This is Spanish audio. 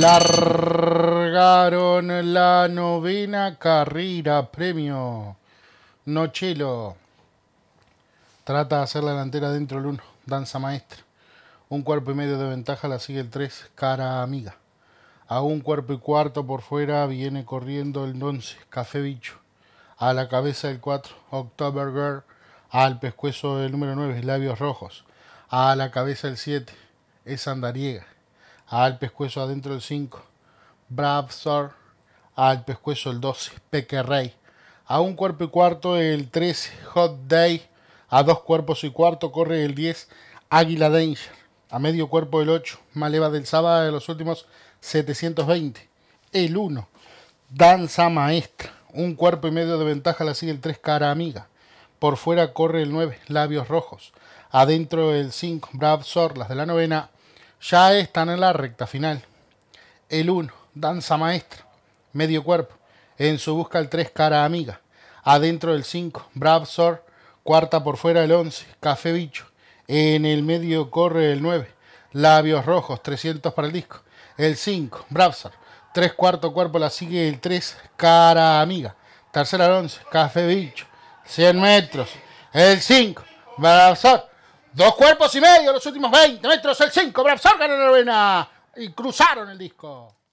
largaron la novena carrera premio Nochelo. Trata de hacer la delantera dentro del 1, danza maestra. Un cuerpo y medio de ventaja la sigue el 3, cara amiga. A un cuerpo y cuarto por fuera viene corriendo el 11, café bicho. A la cabeza del 4, October Al pescuezo del número 9, labios rojos. A la cabeza del 7, es andariega al pescuezo adentro el 5, Bravsor al pescuezo el 12, Pequerrey a un cuerpo y cuarto el 13, Hot Day a dos cuerpos y cuarto corre el 10, Águila Danger a medio cuerpo el 8, Maleva del Sábado de los últimos 720, el 1, Danza Maestra un cuerpo y medio de ventaja la sigue el 3 cara amiga. Por fuera corre el 9, labios rojos. Adentro el 5, Bravzor, las de la novena, ya están en la recta final. El 1, danza maestra, medio cuerpo. En su busca el 3, cara amiga. Adentro del 5, Bravzor. Cuarta por fuera el 11, café bicho. En el medio corre el 9, labios rojos, 300 para el disco. El 5, Bravzor. 3 cuarto cuerpo la sigue el 3, cara amiga. Tercera el 11, café bicho. 100 metros. El 5, Bravzor. Dos cuerpos y medio, los últimos 20 metros, el 5, Brabsorgan en la novena. Y cruzaron el disco.